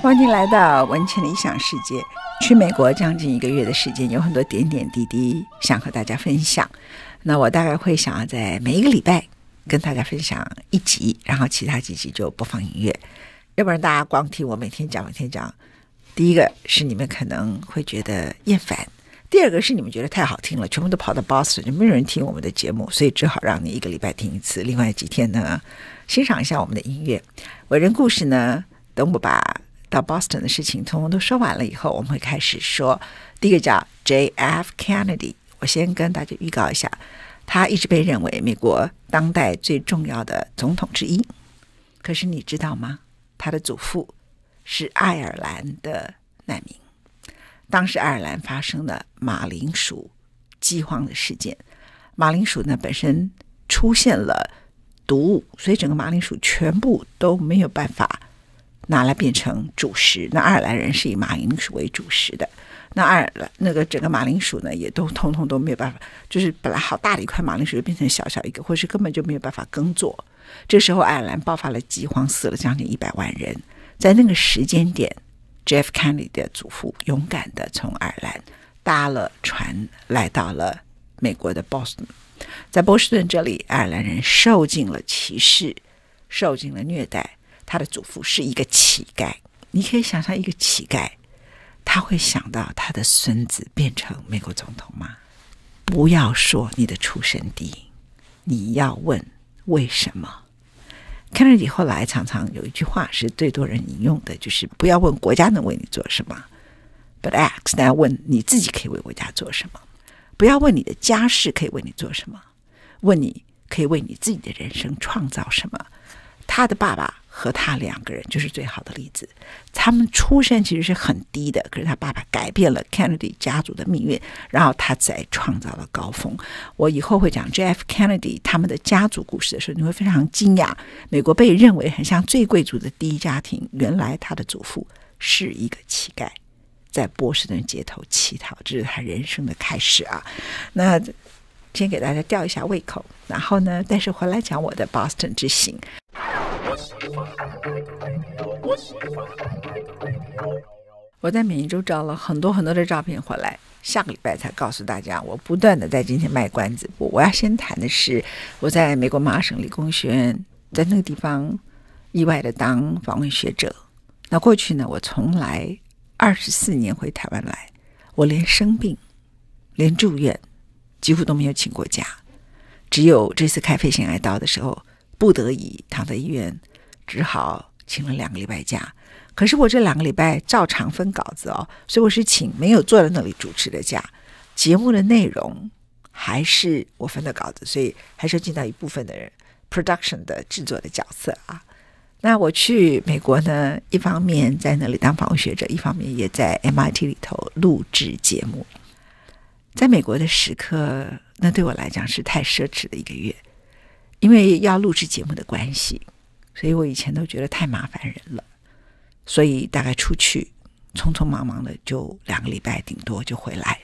欢迎来到文倩的理想世界。去美国将近一个月的时间，有很多点点滴滴想和大家分享。那我大概会想要在每一个礼拜跟大家分享一集，然后其他几集就播放音乐。要不然大家光听我每天讲、每天讲，第一个是你们可能会觉得厌烦；第二个是你们觉得太好听了，全部都跑到 Boston，就没有人听我们的节目，所以只好让你一个礼拜听一次。另外几天呢，欣赏一下我们的音乐。伟人故事呢，等我把。到 Boston 的事情，通通都说完了以后，我们会开始说第一个叫 J.F. Kennedy。我先跟大家预告一下，他一直被认为美国当代最重要的总统之一。可是你知道吗？他的祖父是爱尔兰的难民。当时爱尔兰发生了马铃薯饥荒的事件，马铃薯呢本身出现了毒物，所以整个马铃薯全部都没有办法。拿来变成主食，那爱尔兰人是以马铃薯为主食的。那爱尔兰那个整个马铃薯呢，也都通通都没有办法，就是本来好大的一块马铃薯，就变成小小一个，或是根本就没有办法耕作。这时候爱尔兰爆发了饥荒，死了将近一百万人。在那个时间点，Jeff k e n n y 的祖父勇敢的从爱尔兰搭了船来到了美国的 Boston。在波士顿这里，爱尔兰人受尽了歧视，受尽了虐待。他的祖父是一个乞丐，你可以想象一个乞丐，他会想到他的孙子变成美国总统吗？不要说你的出身低，你要问为什么。Kennedy 后来常常有一句话是最多人引用的，就是不要问国家能为你做什么，but ask 要问你自己可以为国家做什么？不要问你的家世可以为你做什么？问你可以为你自己的人生创造什么？他的爸爸。和他两个人就是最好的例子。他们出身其实是很低的，可是他爸爸改变了 Kennedy 家族的命运，然后他再创造了高峰。我以后会讲 J.F. Kennedy 他们的家族故事的时候，你会非常惊讶，美国被认为很像最贵族的第一家庭，原来他的祖父是一个乞丐，在波士顿街头乞讨，这是他人生的开始啊。那先给大家吊一下胃口，然后呢，但是回来讲我的 Boston 之行。我在缅因州照了很多很多的照片回来，下个礼拜才告诉大家。我不断的在今天卖关子，我我要先谈的是我在美国麻省理工学院，在那个地方意外的当访问学者。那过去呢，我从来二十四年回台湾来，我连生病、连住院，几乎都没有请过假，只有这次开肺腺癌刀的时候。不得已躺在医院，只好请了两个礼拜假。可是我这两个礼拜照常分稿子哦，所以我是请没有坐在那里主持的假。节目的内容还是我分的稿子，所以还是尽到一部分的人 production 的制作的角色啊。那我去美国呢，一方面在那里当访问学者，一方面也在 MIT 里头录制节目。在美国的时刻，那对我来讲是太奢侈的一个月。因为要录制节目的关系，所以我以前都觉得太麻烦人了，所以大概出去匆匆忙忙的就两个礼拜，顶多就回来，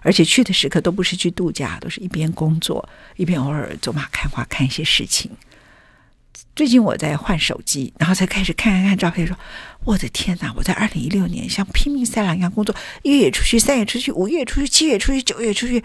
而且去的时刻都不是去度假，都是一边工作一边偶尔走马看花看一些事情。最近我在换手机，然后才开始看看看照片，说我的天哪！我在二零一六年像拼命三郎一样工作，一月出去，三月出去，五月出去，七月出去，九月出去。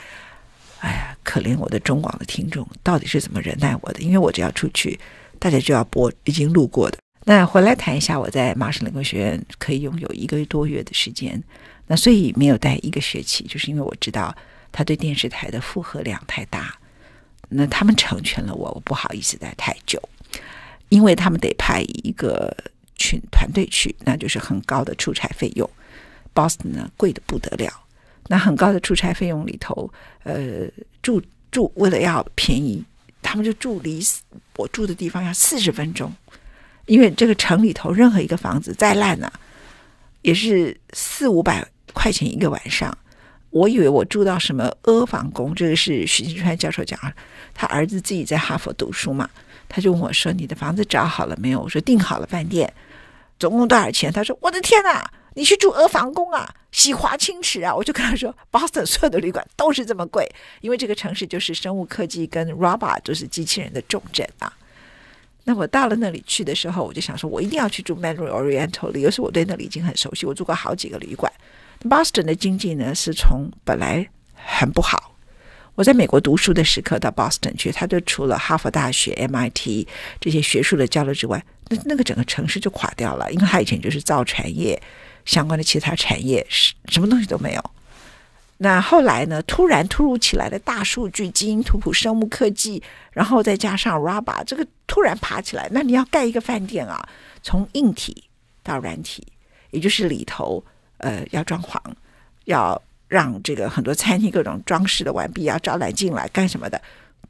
哎呀，可怜我的中广的听众，到底是怎么忍耐我的？因为我只要出去，大家就要播已经录过的。那回来谈一下，我在麻省理工学院可以拥有一个多月的时间。那所以没有待一个学期，就是因为我知道他对电视台的负荷量太大。那他们成全了我，我不好意思待太久，因为他们得派一个群团队去，那就是很高的出差费用。Boston 呢，贵的不得了。那很高的出差费用里头，呃，住住为了要便宜，他们就住离我住的地方要四十分钟，因为这个城里头任何一个房子再烂呢，也是四五百块钱一个晚上。我以为我住到什么阿房宫，这个是许金川教授讲，他儿子自己在哈佛读书嘛，他就问我说：“你的房子找好了没有？”我说：“订好了饭店，总共多少钱？”他说：“我的天哪！”你去住鹅房宫啊，洗华清池啊，我就跟他说，Boston 所有的旅馆都是这么贵，因为这个城市就是生物科技跟 robot 就是机器人的重镇啊。那我到了那里去的时候，我就想说，我一定要去住 m a r r i o Oriental，理由是我对那里已经很熟悉，我住过好几个旅馆。Boston 的经济呢，是从本来很不好。我在美国读书的时刻到 Boston 去，它就除了哈佛大学、MIT 这些学术的交流之外，那那个整个城市就垮掉了，因为它以前就是造船业。相关的其他产业是什么东西都没有。那后来呢？突然突如其来的大数据、基因图谱、生物科技，然后再加上 Raba，这个突然爬起来。那你要盖一个饭店啊？从硬体到软体，也就是里头呃要装潢，要让这个很多餐厅各种装饰的完毕，要招揽进来干什么的？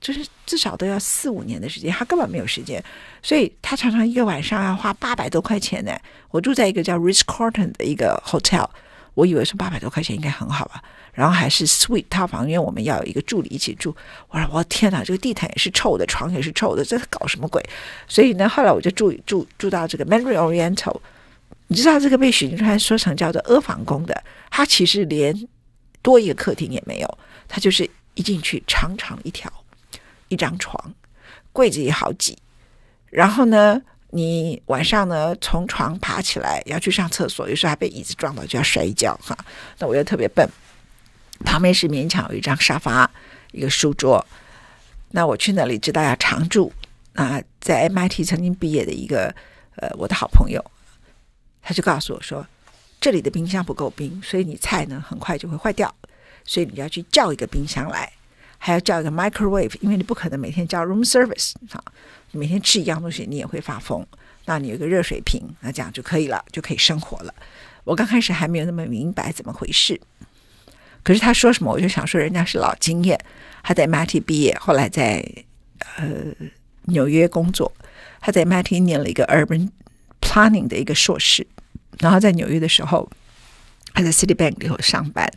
就是至少都要四五年的时间，他根本没有时间，所以他常常一个晚上要花八百多块钱呢。我住在一个叫 Rich Courton 的一个 hotel，我以为说八百多块钱应该很好吧，然后还是 s w e e t 套房，因为我们要有一个助理一起住。我说我天哪，这个地毯也是臭的，床也是臭的，这搞什么鬼？所以呢，后来我就住住住到这个 Manor Oriental，你知道这个被许金川说成叫做阿房宫的，它其实连多一个客厅也没有，它就是一进去长长一条。一张床，柜子也好挤。然后呢，你晚上呢从床爬起来要去上厕所，有时候还被椅子撞到，就要摔一跤哈。那我又特别笨，旁边是勉强有一张沙发，一个书桌。那我去那里知道要常住。那在 MIT 曾经毕业的一个呃我的好朋友，他就告诉我说，这里的冰箱不够冰，所以你菜呢很快就会坏掉，所以你要去叫一个冰箱来。还要叫一个 microwave，因为你不可能每天叫 room service 啊。每天吃一样东西，你也会发疯。那你有一个热水瓶，那这样就可以了，就可以生活了。我刚开始还没有那么明白怎么回事。可是他说什么，我就想说，人家是老经验。他在 MIT 毕业，后来在呃纽约工作。他在 MIT 念了一个 urban planning 的一个硕士，然后在纽约的时候，他在 City Bank 里头上班。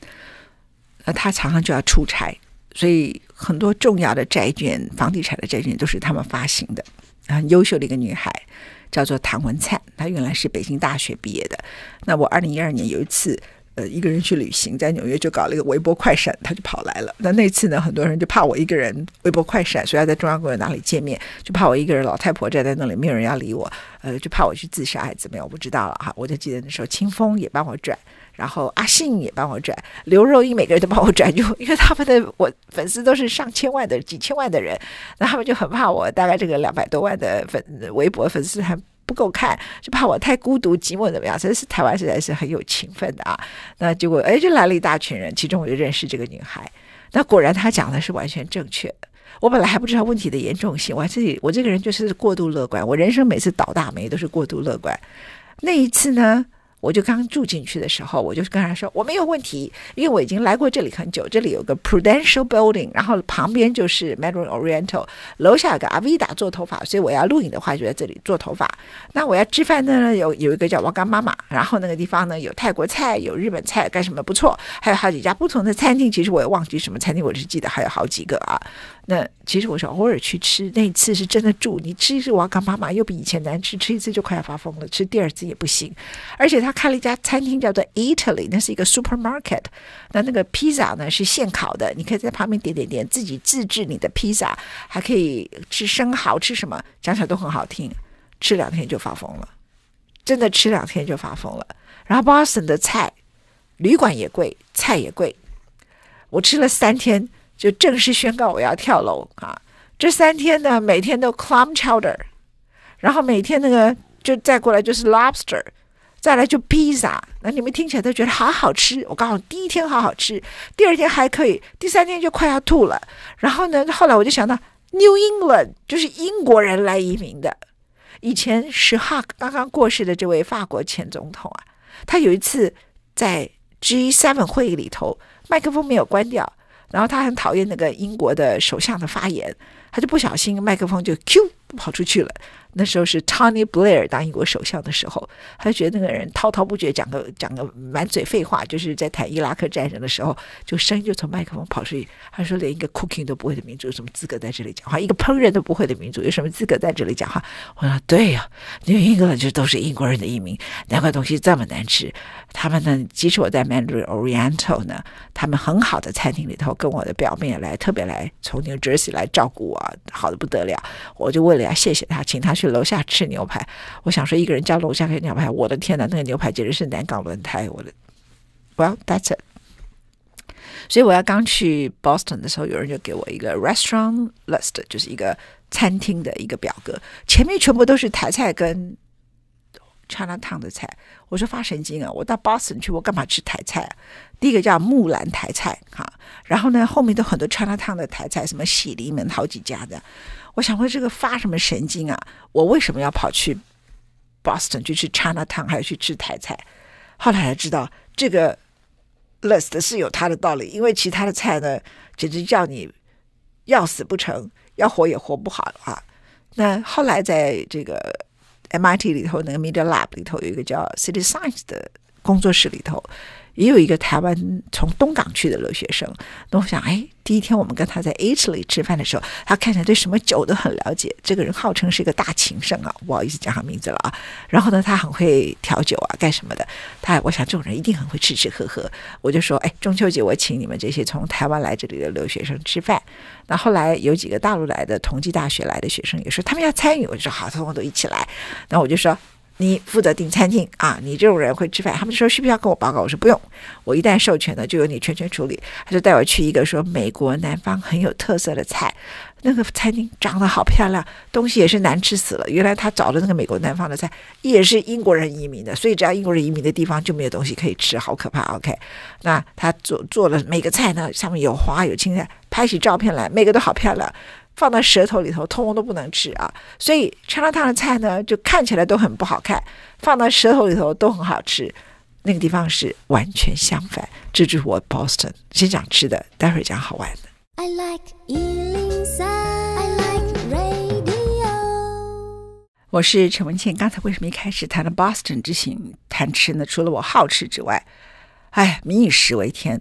那他常常就要出差。所以很多重要的债券、房地产的债券都是他们发行的。很优秀的一个女孩，叫做唐文灿，她原来是北京大学毕业的。那我二零一二年有一次，呃，一个人去旅行，在纽约就搞了一个微博快闪，她就跑来了。那那次呢，很多人就怕我一个人微博快闪，所以要在中央公园哪里见面，就怕我一个人老太婆站在那里没有人要理我，呃，就怕我去自杀怎么样？我不知道了哈。我就记得那时候清风也帮我转。然后阿信也帮我转，刘若英每个人都帮我转，就因为他们的我粉丝都是上千万的、几千万的人，那他们就很怕我大概这个两百多万的粉微博粉丝还不够看，就怕我太孤独、寂寞怎么样？真是台湾实在是很有情分的啊！那结果哎，就来了一大群人，其中我就认识这个女孩。那果然她讲的是完全正确的。我本来还不知道问题的严重性，我自己我这个人就是过度乐观，我人生每次倒大霉都是过度乐观。那一次呢？我就刚住进去的时候，我就跟他说我没有问题，因为我已经来过这里很久。这里有个 Prudential Building，然后旁边就是 m a d r i n Oriental，楼下有个 a v i a 做头发，所以我要录影的话就在这里做头发。那我要吃饭的呢，有有一个叫王刚妈妈，然后那个地方呢有泰国菜、有日本菜，干什么不错，还有好几家不同的餐厅，其实我也忘记什么餐厅，我只记得还有好几个啊。那其实我是偶尔去吃那一次是真的住你吃一次瓦要妈妈又比以前难吃吃一次就快要发疯了吃第二次也不行，而且他开了一家餐厅叫做 Italy，那是一个 supermarket，那那个披萨呢是现烤的，你可以在旁边点点点自己自制你的披萨，还可以吃生蚝吃什么讲起来都很好听，吃两天就发疯了，真的吃两天就发疯了。然后 Boston 的菜，旅馆也贵，菜也贵，我吃了三天。就正式宣告我要跳楼啊！这三天呢，每天都 clam chowder，然后每天那个就再过来就是 lobster，再来就 pizza。那你们听起来都觉得好好吃。我告诉你，第一天好好吃，第二天还可以，第三天就快要吐了。然后呢，后来我就想到 New England，就是英国人来移民的。以前是 Huck 刚刚过世的这位法国前总统啊，他有一次在 G7 会议里头，麦克风没有关掉。然后他很讨厌那个英国的首相的发言，他就不小心麦克风就 Q。跑出去了。那时候是 Tony Blair 当英国首相的时候，他觉得那个人滔滔不绝讲个讲个满嘴废话，就是在谈伊拉克战争的时候，就声音就从麦克风跑出去。他说：“连一个 cooking 都不会的民族有什么资格在这里讲话？一个烹饪都不会的民族有什么资格在这里讲话？”我说：“对呀，为英格兰就都是英国人的移民，难怪东西这么难吃。他们呢，即使我在 Madrid Oriental 呢，他们很好的餐厅里头，跟我的表妹来特别来从 Jersey 来照顾我，好的不得了。”我就问。要谢谢他，请他去楼下吃牛排。我想说，一个人家楼下吃牛排，我的天哪，那个牛排简直是南港轮胎。我的，Well that's it。所以，我要刚去 Boston 的时候，有人就给我一个 restaurant list，就是一个餐厅的一个表格，前面全部都是台菜跟 c h i n a Town 的菜。我说发神经啊，我到 Boston 去，我干嘛吃台菜？第一个叫木兰台菜哈，然后呢，后面都很多 c h i n a Town 的台菜，什么喜临门，好几家的。我想问这个发什么神经啊？我为什么要跑去 Boston 就去 China Town 还要去吃台菜？后来才知道这个 List 是有它的道理，因为其他的菜呢，简直叫你要死不成，要活也活不好的话。那后来在这个 MRT 里头，那个 Media Lab 里头有一个叫 City Science 的工作室里头。也有一个台湾从东港去的留学生，那我想，哎，第一天我们跟他在 Italy 吃饭的时候，他看起来对什么酒都很了解。这个人号称是一个大情圣啊，不好意思讲他名字了啊。然后呢，他很会调酒啊，干什么的？他，我想这种人一定很会吃吃喝喝。我就说，哎，中秋节我请你们这些从台湾来这里的留学生吃饭。那后来有几个大陆来的同济大学来的学生也说他们要参与，我就说好，他们都一起来。那我就说。你负责订餐厅啊？你这种人会吃饭？他们说需不需要跟我报告？我说不用，我一旦授权呢，就由你全权处理。他就带我去一个说美国南方很有特色的菜，那个餐厅长得好漂亮，东西也是难吃死了。原来他找的那个美国南方的菜也是英国人移民的，所以只要英国人移民的地方就没有东西可以吃，好可怕。OK，那他做做了每个菜呢，上面有花有青菜，拍起照片来每个都好漂亮。放到舌头里头，通通都不能吃啊！所以川辣烫的菜呢，就看起来都很不好看，放到舌头里头都很好吃。那个地方是完全相反，这就是我 Boston 先讲吃的，待会儿讲好玩的。我是陈文倩。刚才为什么一开始谈了 Boston 之行谈吃呢？除了我好吃之外，哎，民以食为天，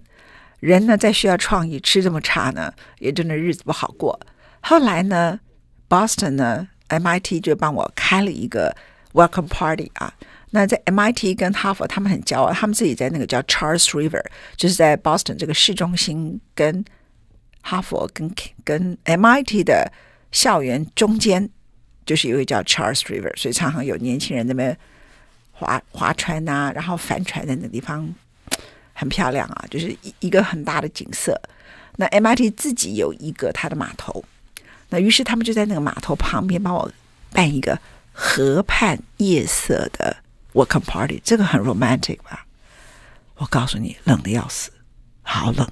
人呢再需要创意，吃这么差呢，也真的日子不好过。后来呢，Boston 呢，MIT 就帮我开了一个 Welcome Party 啊。那在 MIT 跟哈佛，他们很骄傲，他们自己在那个叫 Charles River，就是在 Boston 这个市中心，跟哈佛跟跟 MIT 的校园中间，就是有一个叫 Charles River，所以常常有年轻人那边划划船呐，然后帆船在那个地方很漂亮啊，就是一一个很大的景色。那 MIT 自己有一个它的码头。那于是他们就在那个码头旁边帮我办一个河畔夜色的 welcome party，这个很 romantic 吧？我告诉你，冷的要死，好冷。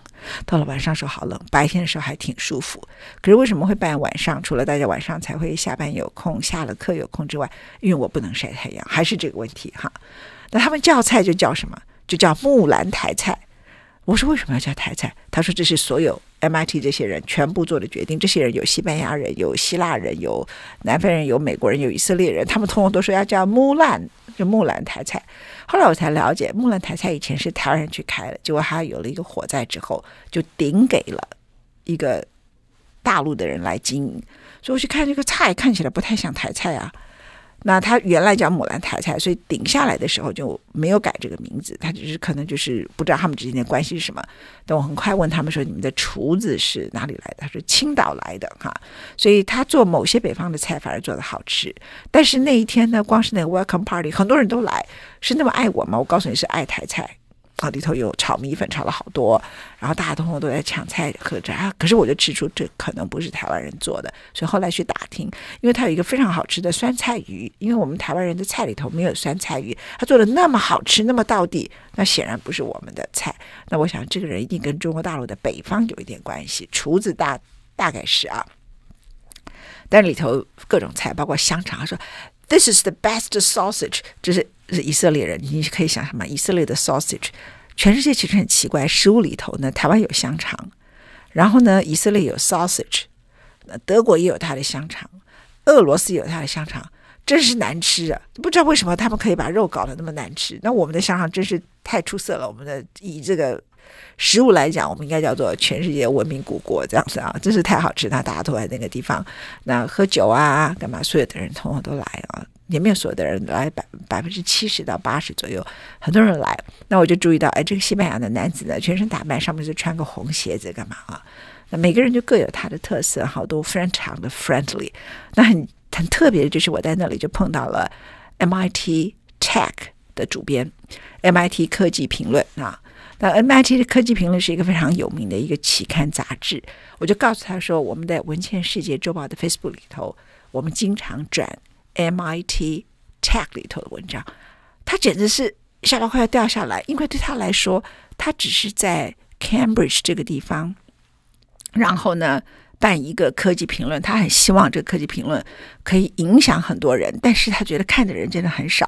到了晚上时候好冷，白天的时候还挺舒服。可是为什么会办晚上？除了大家晚上才会下班有空，下了课有空之外，因为我不能晒太阳，还是这个问题哈。那他们叫菜就叫什么？就叫木兰台菜。我说为什么要叫台菜？他说这是所有 MIT 这些人全部做的决定。这些人有西班牙人，有希腊人，有南非人，有美国人，有以色列人，他们通通都说要叫木兰，就木兰台菜。后来我才了解，木兰台菜以前是台湾人去开的，结果他有了一个火灾之后，就顶给了一个大陆的人来经营。所以我去看这个菜，看起来不太像台菜啊。那他原来叫木兰台菜，所以顶下来的时候就没有改这个名字。他只是可能就是不知道他们之间的关系是什么。但我很快问他们说：“你们的厨子是哪里来的？”他说：“青岛来的哈。”所以他做某些北方的菜反而做的好吃。但是那一天呢，光是那个 welcome party，很多人都来，是那么爱我吗？我告诉你是爱台菜。然里头有炒米粉，炒了好多，然后大家统统都在抢菜喝着啊！可是我就吃出这可能不是台湾人做的，所以后来去打听，因为他有一个非常好吃的酸菜鱼，因为我们台湾人的菜里头没有酸菜鱼，他做的那么好吃那么到底，那显然不是我们的菜。那我想这个人一定跟中国大陆的北方有一点关系，厨子大大概是啊，但里头各种菜包括香肠说。This is the best sausage。这是以色列人，你可以想什么？以色列的 sausage，全世界其实很奇怪，食物里头呢，台湾有香肠，然后呢，以色列有 sausage，那德国也有它的香肠，俄罗斯有它的香肠，真是难吃啊！不知道为什么他们可以把肉搞得那么难吃。那我们的香肠真是太出色了，我们的以这个。食物来讲，我们应该叫做全世界文明古国这样子啊，真是太好吃！那大家都在那个地方，那喝酒啊，干嘛？所有的人通通都来啊，也没有所有的人都来，百百分之七十到八十左右，很多人来。那我就注意到，哎，这个西班牙的男子呢，全身打扮，上面就穿个红鞋子，干嘛啊？那每个人就各有他的特色，好多非常的 friendly。那很很特别的就是我在那里就碰到了 MIT Tech 的主编，MIT 科技评论啊。那 MIT 的科技评论是一个非常有名的一个期刊杂志，我就告诉他说，我们在《文茜世界周报》的 Facebook 里头，我们经常转 MIT Tech 里头的文章，他简直是吓到快要掉下来，因为对他来说，他只是在 Cambridge 这个地方，然后呢办一个科技评论，他很希望这个科技评论可以影响很多人，但是他觉得看的人真的很少。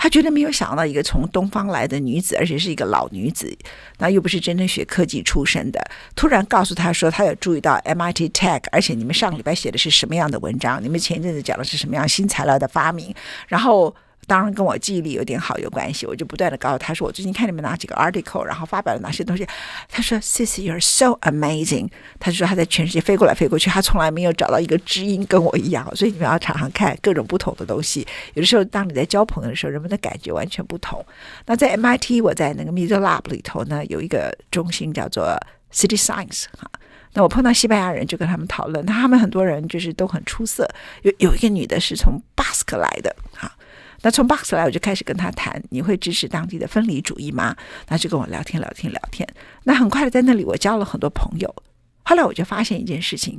他绝对没有想到，一个从东方来的女子，而且是一个老女子，那又不是真正学科技出身的，突然告诉他说，他有注意到 MIT Tech，而且你们上个礼拜写的是什么样的文章？你们前一阵子讲的是什么样新材料的发明？然后。当然跟我记忆力有点好有关系，我就不断的告诉他说我最近看你们哪几个 article，然后发表了哪些东西。他说，Sis，you're so amazing。他就说他在全世界飞过来飞过去，他从来没有找到一个知音跟我一样。所以你们要常常看各种不同的东西。有的时候当你在交朋友的时候，人们的感觉完全不同。那在 MIT，我在那个 Middle Lab 里头呢，有一个中心叫做 City Science 哈。那我碰到西班牙人就跟他们讨论，那他们很多人就是都很出色。有有一个女的是从巴斯克来的。那从 Box 来，我就开始跟他谈，你会支持当地的分离主义吗？那就跟我聊天聊天聊天。那很快的，在那里我交了很多朋友。后来我就发现一件事情。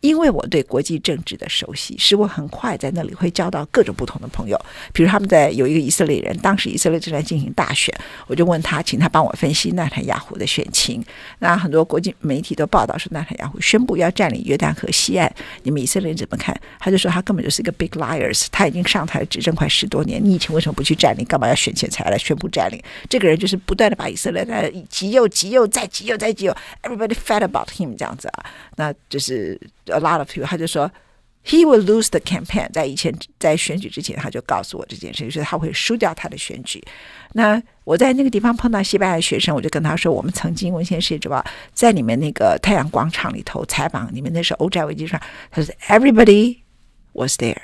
因为我对国际政治的熟悉，使我很快在那里会交到各种不同的朋友。比如，他们在有一个以色列人，当时以色列正在进行大选，我就问他，请他帮我分析纳坦雅胡的选情。那很多国际媒体都报道说，纳坦雅胡宣布要占领约旦河西岸，你们以色列人怎么看？他就说他根本就是一个 big liar，s 他已经上台执政快十多年，你以前为什么不去占领，干嘛要选钱才来宣布占领？这个人就是不断的把以色列在极右、极右、再极右、再极右，everybody fight about him 这样子啊，那就是。A lot of people，他就说，He will lose the campaign。在以前，在选举之前，他就告诉我这件事，就是他会输掉他的选举。那我在那个地方碰到西班牙学生，我就跟他说，我们曾经《文献世界之报》在你们那个太阳广场里头采访你们，那是欧债危机上。他说，Everybody was there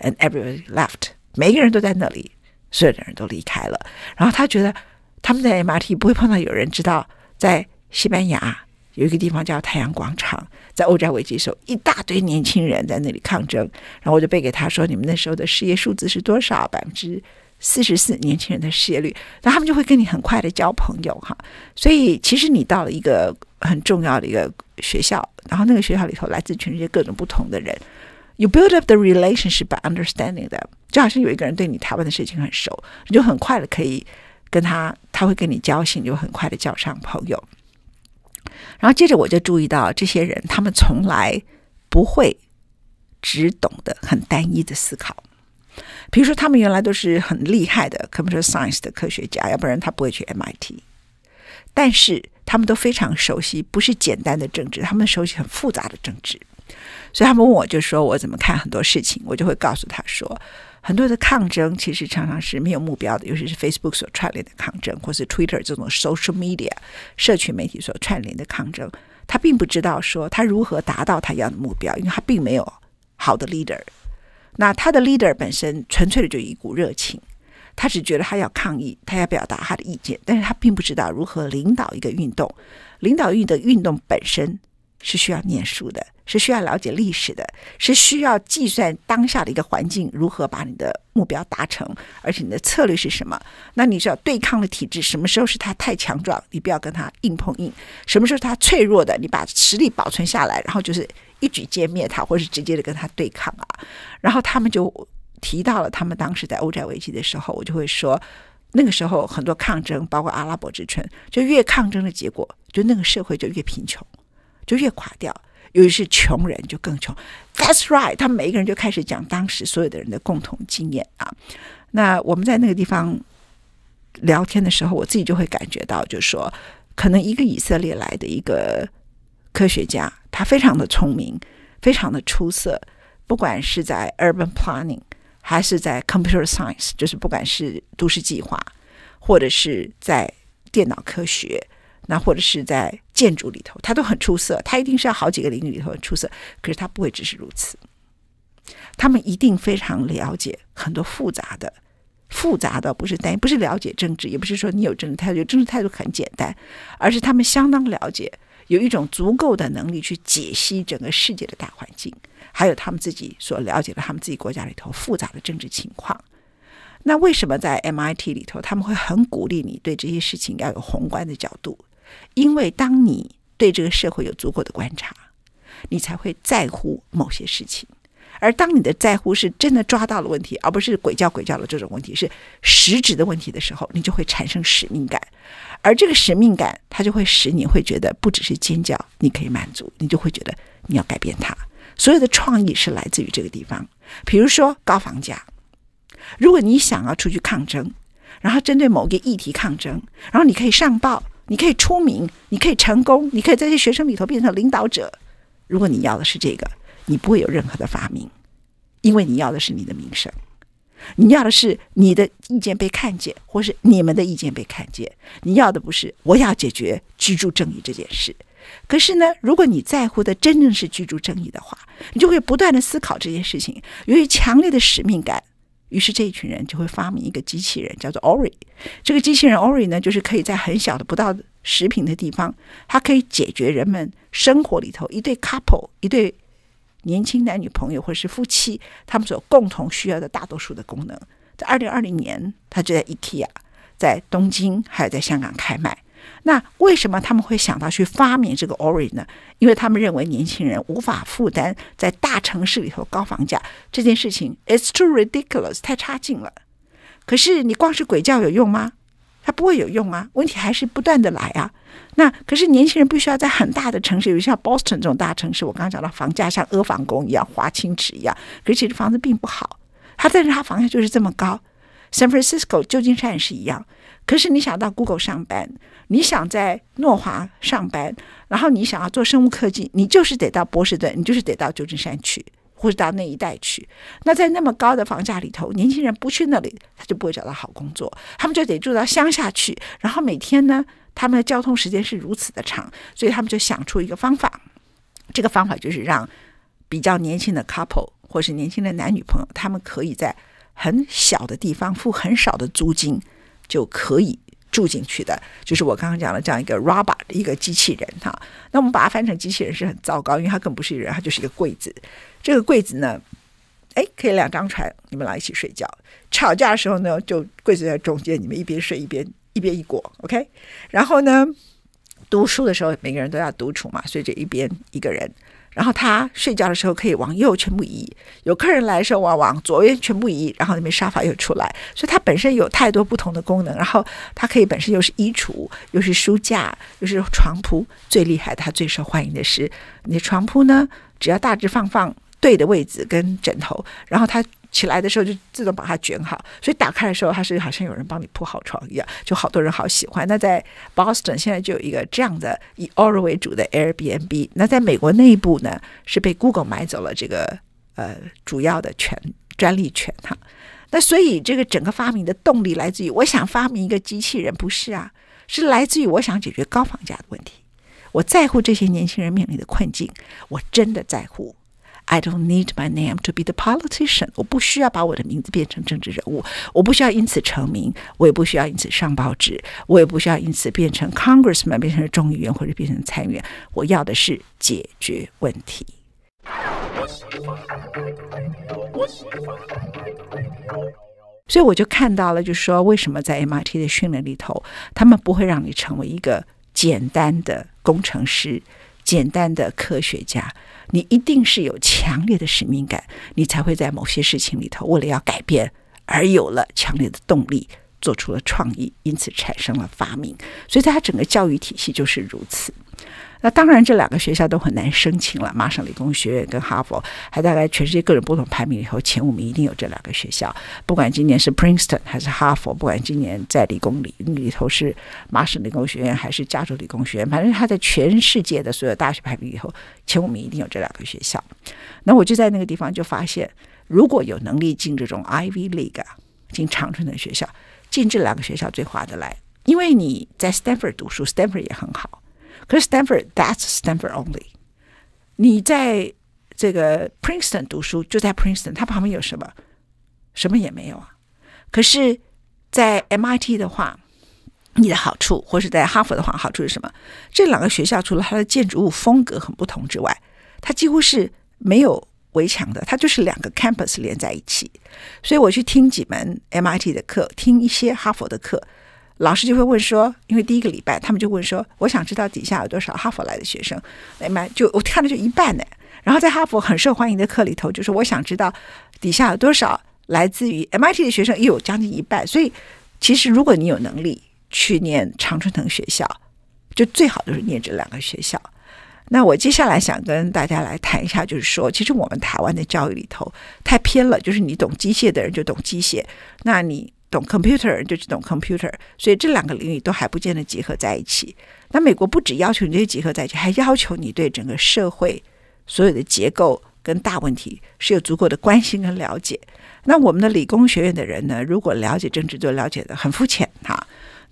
and everybody left。每个人都在那里，所有的人都离开了。然后他觉得他们在 MRT 不会碰到有人知道在西班牙。有一个地方叫太阳广场，在欧债危机时候，一大堆年轻人在那里抗争。然后我就背给他说：“你们那时候的失业数字是多少？百分之四十四，年轻人的失业率。”然后他们就会跟你很快的交朋友，哈。所以其实你到了一个很重要的一个学校，然后那个学校里头来自全世界各种不同的人，You build up the relationship by understanding them。就好像有一个人对你台湾的事情很熟，你就很快的可以跟他，他会跟你交心，就很快的交上朋友。然后接着我就注意到这些人，他们从来不会只懂得很单一的思考。比如说，他们原来都是很厉害的 computer science 的科学家，要不然他不会去 MIT。但是他们都非常熟悉，不是简单的政治，他们熟悉很复杂的政治。所以他们问我就说：“我怎么看很多事情？”我就会告诉他说：“很多的抗争其实常常是没有目标的，尤其是 Facebook 所串联的抗争，或是 Twitter 这种 social media 社群媒体所串联的抗争。他并不知道说他如何达到他要的目标，因为他并没有好的 leader。那他的 leader 本身纯粹的就一股热情，他只觉得他要抗议，他要表达他的意见，但是他并不知道如何领导一个运动。领导运的运动本身是需要念书的。”是需要了解历史的，是需要计算当下的一个环境如何把你的目标达成，而且你的策略是什么。那你知道对抗的体制什么时候是他太强壮，你不要跟他硬碰硬；什么时候他脆弱的，你把实力保存下来，然后就是一举歼灭他，或者直接的跟他对抗啊。然后他们就提到了他们当时在欧债危机的时候，我就会说，那个时候很多抗争，包括阿拉伯之春，就越抗争的结果，就那个社会就越贫穷，就越垮掉。尤其是穷人就更穷，That's right，他们每一个人就开始讲当时所有的人的共同经验啊。那我们在那个地方聊天的时候，我自己就会感觉到，就是说，可能一个以色列来的一个科学家，他非常的聪明，非常的出色，不管是在 urban planning 还是在 computer science，就是不管是都市计划，或者是在电脑科学，那或者是在。建筑里头，他都很出色。他一定是要好几个领域里头很出色，可是他不会只是如此。他们一定非常了解很多复杂的、复杂的，不是单不是了解政治，也不是说你有政治态度，政治态度很简单，而是他们相当了解，有一种足够的能力去解析整个世界的大环境，还有他们自己所了解的他们自己国家里头复杂的政治情况。那为什么在 MIT 里头，他们会很鼓励你对这些事情要有宏观的角度？因为当你对这个社会有足够的观察，你才会在乎某些事情。而当你的在乎是真的抓到了问题，而不是鬼叫鬼叫的这种问题，是实质的问题的时候，你就会产生使命感。而这个使命感，它就会使你会觉得不只是尖叫，你可以满足，你就会觉得你要改变它。所有的创意是来自于这个地方。比如说高房价，如果你想要出去抗争，然后针对某个议题抗争，然后你可以上报。你可以出名，你可以成功，你可以在这些学生里头变成领导者。如果你要的是这个，你不会有任何的发明，因为你要的是你的名声，你要的是你的意见被看见，或是你们的意见被看见。你要的不是我要解决居住正义这件事。可是呢，如果你在乎的真正是居住正义的话，你就会不断的思考这件事情，由于强烈的使命感。于是这一群人就会发明一个机器人，叫做 Ori。这个机器人 Ori 呢，就是可以在很小的、不到十平的地方，它可以解决人们生活里头一对 couple、一对年轻男女朋友或者是夫妻他们所共同需要的大多数的功能。在二零二零年，它就在 IKEA、在东京还有在香港开卖。那为什么他们会想到去发明这个 ORI 呢？因为他们认为年轻人无法负担在大城市里头高房价这件事情，it's too ridiculous，太差劲了。可是你光是鬼叫有用吗？它不会有用啊！问题还是不断的来啊。那可是年轻人必须要在很大的城市，比如像 Boston 这种大城市，我刚刚讲到房价像阿房宫一样、华清池一样，可是其实房子并不好它但是它房价就是这么高。San Francisco、旧金山也是一样。可是你想到 Google 上班，你想在诺华上班，然后你想要做生物科技，你就是得到波士顿，你就是得到旧金山去，或者到那一带去。那在那么高的房价里头，年轻人不去那里，他就不会找到好工作。他们就得住到乡下去，然后每天呢，他们的交通时间是如此的长，所以他们就想出一个方法。这个方法就是让比较年轻的 couple，或是年轻的男女朋友，他们可以在很小的地方付很少的租金。就可以住进去的，就是我刚刚讲的这样一个 robot 一个机器人哈。那我们把它翻成机器人是很糟糕，因为它更不是一个人，它就是一个柜子。这个柜子呢，哎，可以两张床，你们俩一起睡觉。吵架的时候呢，就柜子在中间，你们一边睡一边一边一过，OK。然后呢，读书的时候每个人都要独处嘛，所以就一边一个人。然后他睡觉的时候可以往右全部移，有客人来的时候往往左边全部移，然后那边沙发又出来，所以它本身有太多不同的功能。然后它可以本身又是衣橱，又是书架，又是床铺。最厉害的，它最受欢迎的是你的床铺呢，只要大致放放对的位置跟枕头，然后它。起来的时候就自动把它卷好，所以打开的时候它是好像有人帮你铺好床一样，就好多人好喜欢。那在 Boston 现在就有一个这样的以 o r a l 为主的 Airbnb。那在美国内部呢，是被 Google 买走了这个呃主要的权专利权哈。那所以这个整个发明的动力来自于我想发明一个机器人，不是啊，是来自于我想解决高房价的问题。我在乎这些年轻人面临的困境，我真的在乎。I don't need my name to be the politician。我不需要把我的名字变成政治人物，我不需要因此成名，我也不需要因此上报纸，我也不需要因此变成 congressman，变成众议员或者变成参议员。我要的是解决问题。所以我就看到了，就是说，为什么在 MRT 的训练里头，他们不会让你成为一个简单的工程师，简单的科学家。你一定是有强烈的使命感，你才会在某些事情里头，为了要改变而有了强烈的动力，做出了创意，因此产生了发明。所以，在他整个教育体系就是如此。那当然，这两个学校都很难申请了。麻省理工学院跟哈佛，还大概全世界各种不同排名以后，前五名一定有这两个学校。不管今年是 Princeton 还是哈佛，不管今年在理工里里头是麻省理工学院还是加州理工学院，反正它在全世界的所有大学排名以后，前五名一定有这两个学校。那我就在那个地方就发现，如果有能力进这种 IV League 啊，进长春的学校，进这两个学校最划得来，因为你在 Stanford 读书，Stanford 也很好。可是 Stanford，that's Stanford only。你在这个 Princeton 读书，就在 Princeton，它旁边有什么？什么也没有啊。可是，在 MIT 的话，你的好处，或是在哈佛的话，好处是什么？这两个学校除了它的建筑物风格很不同之外，它几乎是没有围墙的，它就是两个 campus 连在一起。所以我去听几门 MIT 的课，听一些哈佛的课。老师就会问说，因为第一个礼拜他们就问说，我想知道底下有多少哈佛来的学生，哎妈，就我看了就一半呢。然后在哈佛很受欢迎的课里头，就是我想知道底下有多少来自于 MIT 的学生，又有将近一半。所以其实如果你有能力，去念常春藤学校就最好就是念这两个学校。那我接下来想跟大家来谈一下，就是说，其实我们台湾的教育里头太偏了，就是你懂机械的人就懂机械，那你。懂 computer 就只懂 computer，所以这两个领域都还不见得结合在一起。那美国不只要求你这些结合在一起，还要求你对整个社会所有的结构跟大问题是有足够的关心跟了解。那我们的理工学院的人呢，如果了解政治，就了解的很肤浅哈。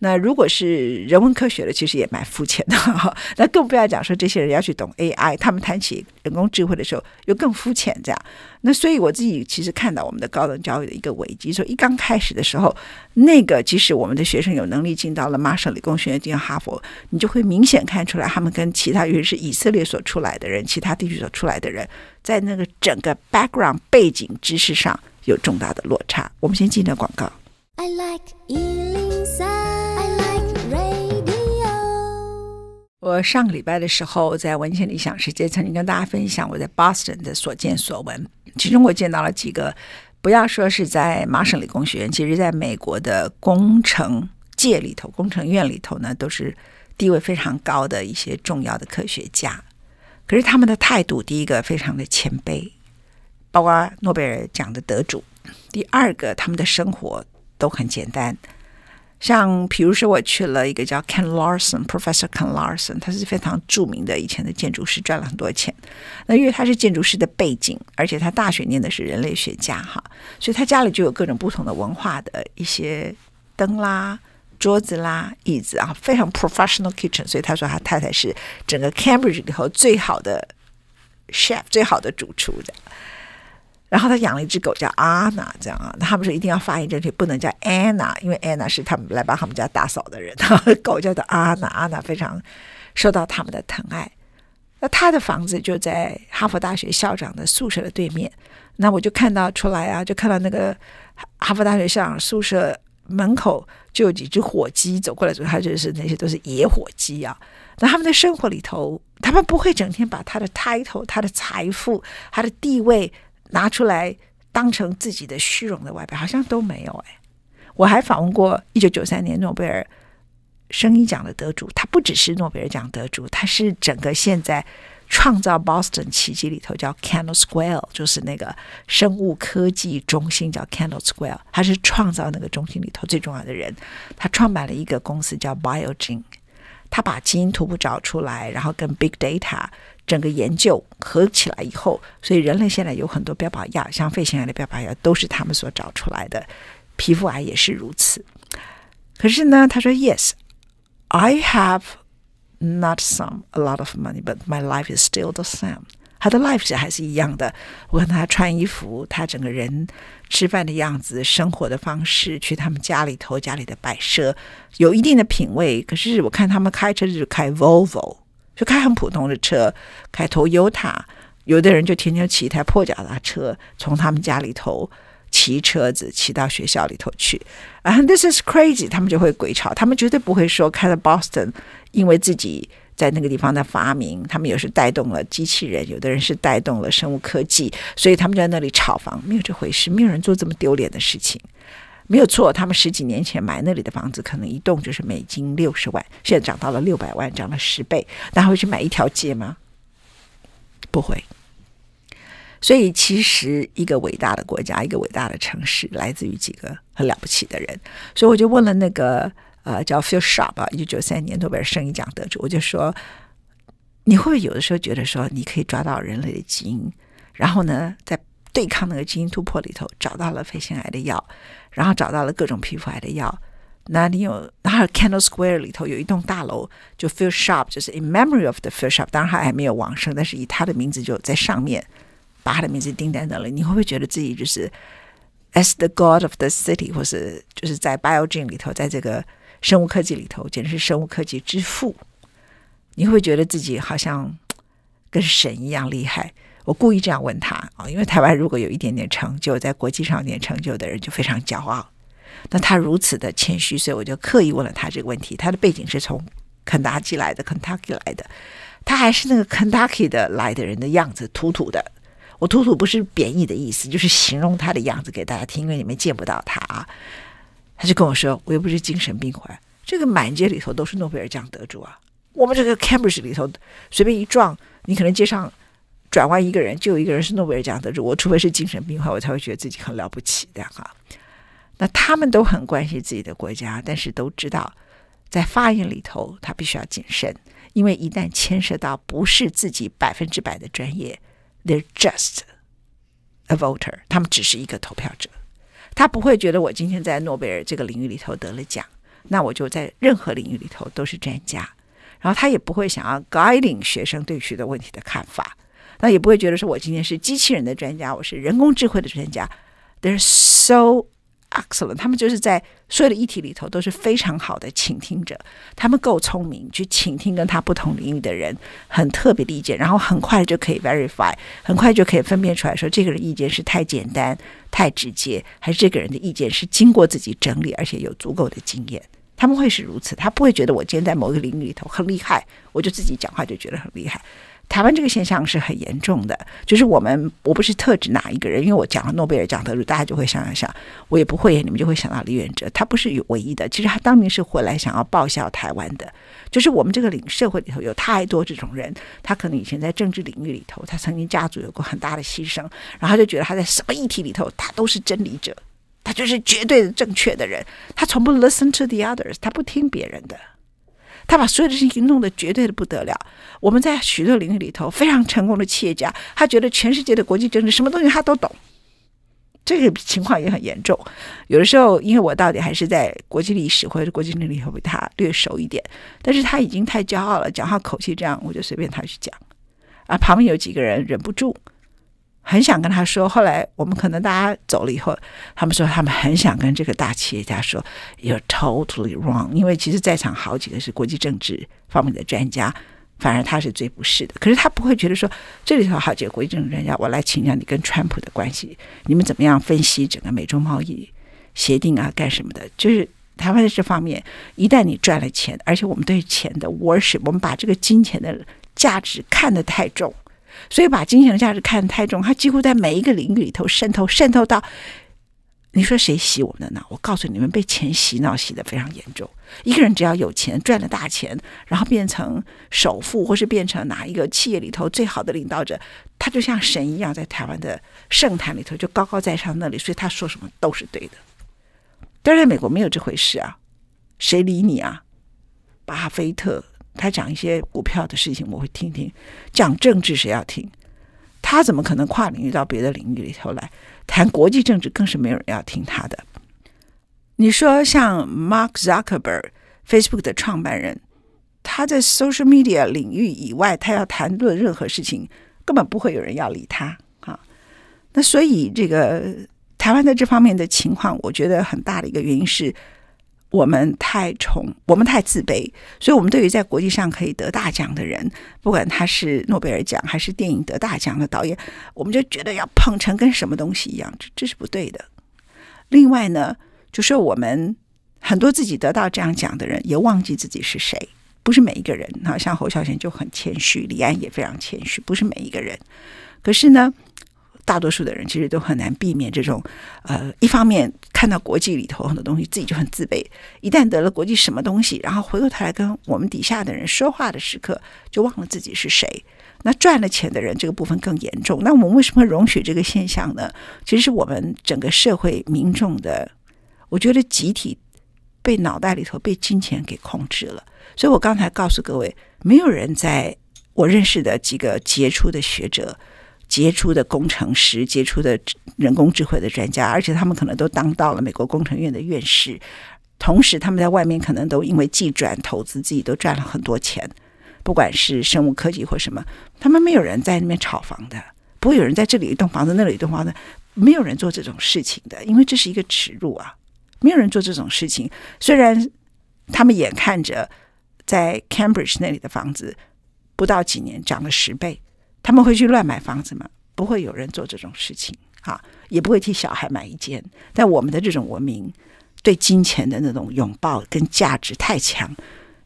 那如果是人文科学的，其实也蛮肤浅的。那更不要讲说这些人要去懂 AI，他们谈起人工智能的时候又更肤浅。这样，那所以我自己其实看到我们的高等教育的一个危机。说一刚开始的时候，那个即使我们的学生有能力进到了麻省理工学院、进哈佛，你就会明显看出来，他们跟其他，尤其是以色列所出来的人、其他地区所出来的人，在那个整个 background 背景知识上有重大的落差。我们先进一段广告。I like 我上个礼拜的时候，在文献理想世界曾经跟大家分享我在 Boston 的所见所闻，其中我见到了几个，不要说是在麻省理工学院，其实在美国的工程界里头、工程院里头呢，都是地位非常高的一些重要的科学家。可是他们的态度，第一个非常的谦卑，包括诺贝尔奖的得主；第二个，他们的生活都很简单。像比如说，我去了一个叫 Ken Larson Professor Ken Larson，他是非常著名的以前的建筑师，赚了很多钱。那因为他是建筑师的背景，而且他大学念的是人类学家，哈，所以他家里就有各种不同的文化的一些灯啦、桌子啦、椅子啊，非常 professional kitchen。所以他说他太太是整个 Cambridge 里头最好的 chef，最好的主厨的。然后他养了一只狗叫安娜，这样啊，他们说一定要发音正确，不能叫安娜，因为安娜是他们来帮他们家打扫的人。狗叫做安娜，安娜非常受到他们的疼爱。那他的房子就在哈佛大学校长的宿舍的对面。那我就看到出来啊，就看到那个哈佛大学校长宿舍门口就有几只火鸡走过来，主要就是那些都是野火鸡啊。那他们的生活里头，他们不会整天把他的 title、他的财富、他的地位。拿出来当成自己的虚荣的外表，好像都没有哎。我还访问过一九九三年诺贝尔生音奖的得主，他不只是诺贝尔奖得主，他是整个现在创造 Boston 奇迹里头叫 Candle Square，就是那个生物科技中心叫 Candle Square，他是创造那个中心里头最重要的人。他创办了一个公司叫 BioGen，他把基因图谱找出来，然后跟 Big Data。整个研究合起来以后，所以人类现在有很多标靶药，像肺腺癌的标靶药都是他们所找出来的，皮肤癌也是如此。可是呢，他说：“Yes, I have not some a lot of money, but my life is still the same。他的 life 是还是一样的。我看他穿衣服，他整个人吃饭的样子、生活的方式、去他们家里头家里的摆设，有一定的品味。可是我看他们开车就开 Volvo。”就开很普通的车，开 Toyota，有的人就天天骑一台破脚踏车，从他们家里头骑车子骑到学校里头去。啊，This is crazy！他们就会鬼吵，他们绝对不会说开了 Boston，因为自己在那个地方的发明，他们有时带动了机器人，有的人是带动了生物科技，所以他们就在那里炒房，没有这回事，没有人做这么丢脸的事情。没有错，他们十几年前买那里的房子，可能一栋就是美金六十万，现在涨到了六百万，涨了十倍，那会去买一条街吗？不会。所以，其实一个伟大的国家，一个伟大的城市，来自于几个很了不起的人。所以，我就问了那个呃，叫 f i l Shop 啊，一九九三年诺贝尔生理奖得主，我就说，你会不会有的时候觉得说，你可以抓到人类的基因，然后呢，在对抗那个基因突破里头，找到了肺腺癌的药？然后找到了各种皮肤癌的药。那你有，那 Candle Square 里头有一栋大楼，就 p h i l Shop，就是 In Memory of the p h i l Shop。当然他还没有往生，但是以他的名字就在上面，把他的名字钉在那里。你会不会觉得自己就是 As the God of the City，或是就是在 Biogen 里头，在这个生物科技里头，简直是生物科技之父。你会不会觉得自己好像跟神一样厉害？我故意这样问他啊，因为台湾如果有一点点成就，在国际上点成就的人就非常骄傲。那他如此的谦虚，所以我就刻意问了他这个问题。他的背景是从肯达基来的肯塔基来的），他还是那个肯塔基的来的人的样子，土土的。我土土不是贬义的意思，就是形容他的样子给大家听，因为你们见不到他啊。他就跟我说：“我又不是精神病患这个满街里头都是诺贝尔奖得主啊。我们这个 Cambridge 里头随便一撞，你可能街上。”转弯一个人，就一个人是诺贝尔奖得主。我除非是精神病患，我才会觉得自己很了不起的哈。那他们都很关心自己的国家，但是都知道在发言里头，他必须要谨慎，因为一旦牵涉到不是自己百分之百的专业，they're just a voter，他们只是一个投票者，他不会觉得我今天在诺贝尔这个领域里头得了奖，那我就在任何领域里头都是专家。然后他也不会想要 guiding 学生对许多问题的看法。那也不会觉得说，我今天是机器人的专家，我是人工智慧的专家。They're so excellent，他们就是在所有的议题里头都是非常好的倾听者。他们够聪明去倾听跟他不同领域的人，很特别的意见，然后很快就可以 verify，很快就可以分辨出来说，这个人意见是太简单、太直接，还是这个人的意见是经过自己整理而且有足够的经验。他们会是如此，他不会觉得我今天在某个领域里头很厉害，我就自己讲话就觉得很厉害。台湾这个现象是很严重的，就是我们我不是特指哪一个人，因为我讲了诺贝尔奖得主，大家就会想一想，我也不会，你们就会想到李远哲，他不是唯一的。其实他当年是回来想要报效台湾的，就是我们这个领社会里头有太多这种人，他可能以前在政治领域里头，他曾经家族有过很大的牺牲，然后就觉得他在什么议题里头，他都是真理者，他就是绝对的正确的人，他从不 listen to the others，他不听别人的。他把所有的事情弄得绝对的不得了。我们在许多领域里头非常成功的企业家，他觉得全世界的国际政治什么东西他都懂。这个情况也很严重。有的时候，因为我到底还是在国际历史或者国际政治里头，比他略熟一点。但是他已经太骄傲了，讲话口气这样，我就随便他去讲。啊，旁边有几个人忍不住。很想跟他说，后来我们可能大家走了以后，他们说他们很想跟这个大企业家说，you r e totally wrong，因为其实在场好几个是国际政治方面的专家，反而他是最不是的。可是他不会觉得说这里头好几个国际政治专家，我来请教你跟川普的关系，你们怎么样分析整个美中贸易协定啊干什么的？就是台湾的这方面，一旦你赚了钱，而且我们对钱的 worship，我们把这个金钱的价值看得太重。所以把金钱的价值看得太重，它几乎在每一个领域里头渗透，渗透到。你说谁洗我们的呢？我告诉你们，被钱洗脑洗得非常严重。一个人只要有钱，赚了大钱，然后变成首富，或是变成哪一个企业里头最好的领导者，他就像神一样，在台湾的圣坛里头就高高在上那里，所以他说什么都是对的。但是在美国没有这回事啊，谁理你啊？巴菲特。他讲一些股票的事情，我会听听；讲政治，谁要听？他怎么可能跨领域到别的领域里头来谈国际政治？更是没有人要听他的。你说像 Mark Zuckerberg，Facebook 的创办人，他在 social media 领域以外，他要谈论任何事情，根本不会有人要理他啊。那所以，这个台湾在这方面的情况，我觉得很大的一个原因是。我们太宠，我们太自卑，所以，我们对于在国际上可以得大奖的人，不管他是诺贝尔奖还是电影得大奖的导演，我们就觉得要捧成跟什么东西一样，这这是不对的。另外呢，就是我们很多自己得到这样奖的人，也忘记自己是谁，不是每一个人。哈，像侯孝贤就很谦虚，李安也非常谦虚，不是每一个人。可是呢。大多数的人其实都很难避免这种，呃，一方面看到国际里头很多东西，自己就很自卑。一旦得了国际什么东西，然后回过头来跟我们底下的人说话的时刻，就忘了自己是谁。那赚了钱的人，这个部分更严重。那我们为什么容许这个现象呢？其实是我们整个社会民众的，我觉得集体被脑袋里头被金钱给控制了。所以我刚才告诉各位，没有人在我认识的几个杰出的学者。杰出的工程师、杰出的人工智慧的专家，而且他们可能都当到了美国工程院的院士。同时，他们在外面可能都因为既转投资，自己都赚了很多钱。不管是生物科技或什么，他们没有人在那边炒房的，不会有人在这里一栋房子那里一栋房子，没有人做这种事情的，因为这是一个耻辱啊！没有人做这种事情。虽然他们眼看着在 Cambridge 那里的房子不到几年涨了十倍。他们会去乱买房子吗？不会有人做这种事情啊，也不会替小孩买一间。但我们的这种文明对金钱的那种拥抱跟价值太强，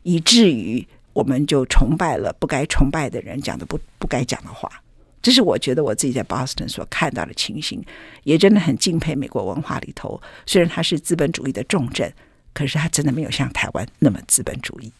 以至于我们就崇拜了不该崇拜的人，讲的不不该讲的话。这是我觉得我自己在 Boston 所看到的情形，也真的很敬佩美国文化里头，虽然它是资本主义的重镇，可是它真的没有像台湾那么资本主义。